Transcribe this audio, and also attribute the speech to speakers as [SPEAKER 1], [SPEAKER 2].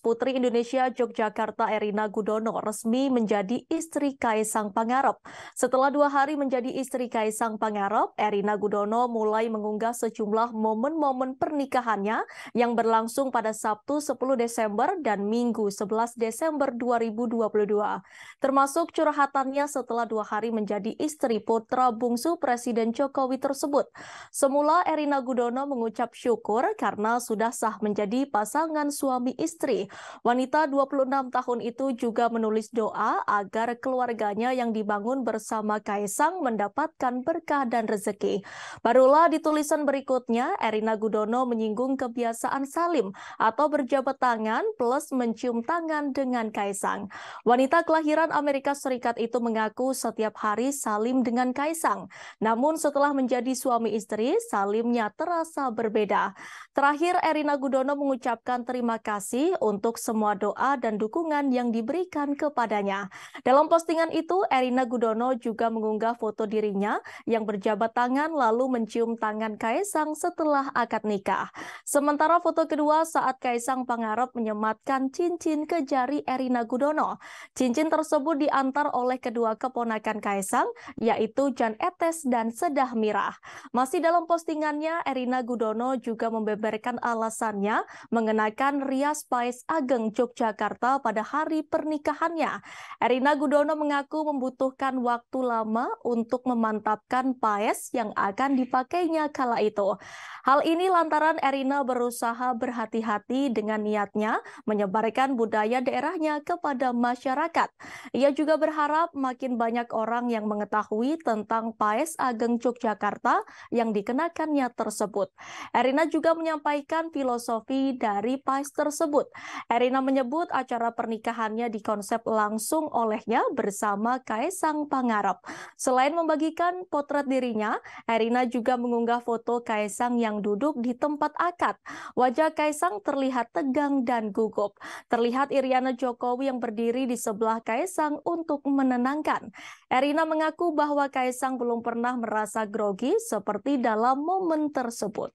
[SPEAKER 1] Putri Indonesia Yogyakarta Erina Gudono resmi menjadi istri Kaisang Pangarep. Setelah dua hari menjadi istri Kaisang Pangarep, Erina Gudono mulai mengunggah sejumlah momen-momen pernikahannya yang berlangsung pada Sabtu 10 Desember dan Minggu 11 Desember 2022. Termasuk curhatannya setelah dua hari menjadi istri putra bungsu Presiden Jokowi tersebut. Semula Erina Gudono mengucap syukur karena sudah sah menjadi pasangan suami istri. Wanita 26 tahun itu juga menulis doa agar keluarganya yang dibangun bersama Kaisang mendapatkan berkah dan rezeki. Barulah di tulisan berikutnya, Erina Gudono menyinggung kebiasaan salim atau berjabat tangan plus mencium tangan dengan Kaisang. Wanita kelahiran Amerika Serikat itu mengaku setiap hari salim dengan Kaisang. Namun setelah menjadi suami istri, salimnya terasa berbeda. Terakhir, Erina Gudono mengucapkan terima kasih untuk untuk semua doa dan dukungan yang diberikan kepadanya. Dalam postingan itu, Erina Gudono juga mengunggah foto dirinya yang berjabat tangan lalu mencium tangan Kaisang setelah akad nikah. Sementara foto kedua saat Kaisang Pangarep menyematkan cincin ke jari Erina Gudono. Cincin tersebut diantar oleh kedua keponakan Kaisang, yaitu Jan Etes dan Sedah Mirah. Masih dalam postingannya, Erina Gudono juga membeberkan alasannya mengenakan rias pais Ageng, Yogyakarta pada hari pernikahannya. Erina Gudono mengaku membutuhkan waktu lama untuk memantapkan paes yang akan dipakainya kala itu. Hal ini lantaran Erina berusaha berhati-hati dengan niatnya menyebarkan budaya daerahnya kepada masyarakat. Ia juga berharap makin banyak orang yang mengetahui tentang paes Ageng Yogyakarta yang dikenakannya tersebut. Erina juga menyampaikan filosofi dari paes tersebut. Erina menyebut acara pernikahannya dikonsep langsung olehnya bersama Kaisang Pangarap. Selain membagikan potret dirinya, Erina juga mengunggah foto Kaisang yang duduk di tempat akad. Wajah Kaisang terlihat tegang dan gugup. Terlihat Iriana Jokowi yang berdiri di sebelah Kaisang untuk menenangkan. Erina mengaku bahwa Kaisang belum pernah merasa grogi seperti dalam momen tersebut.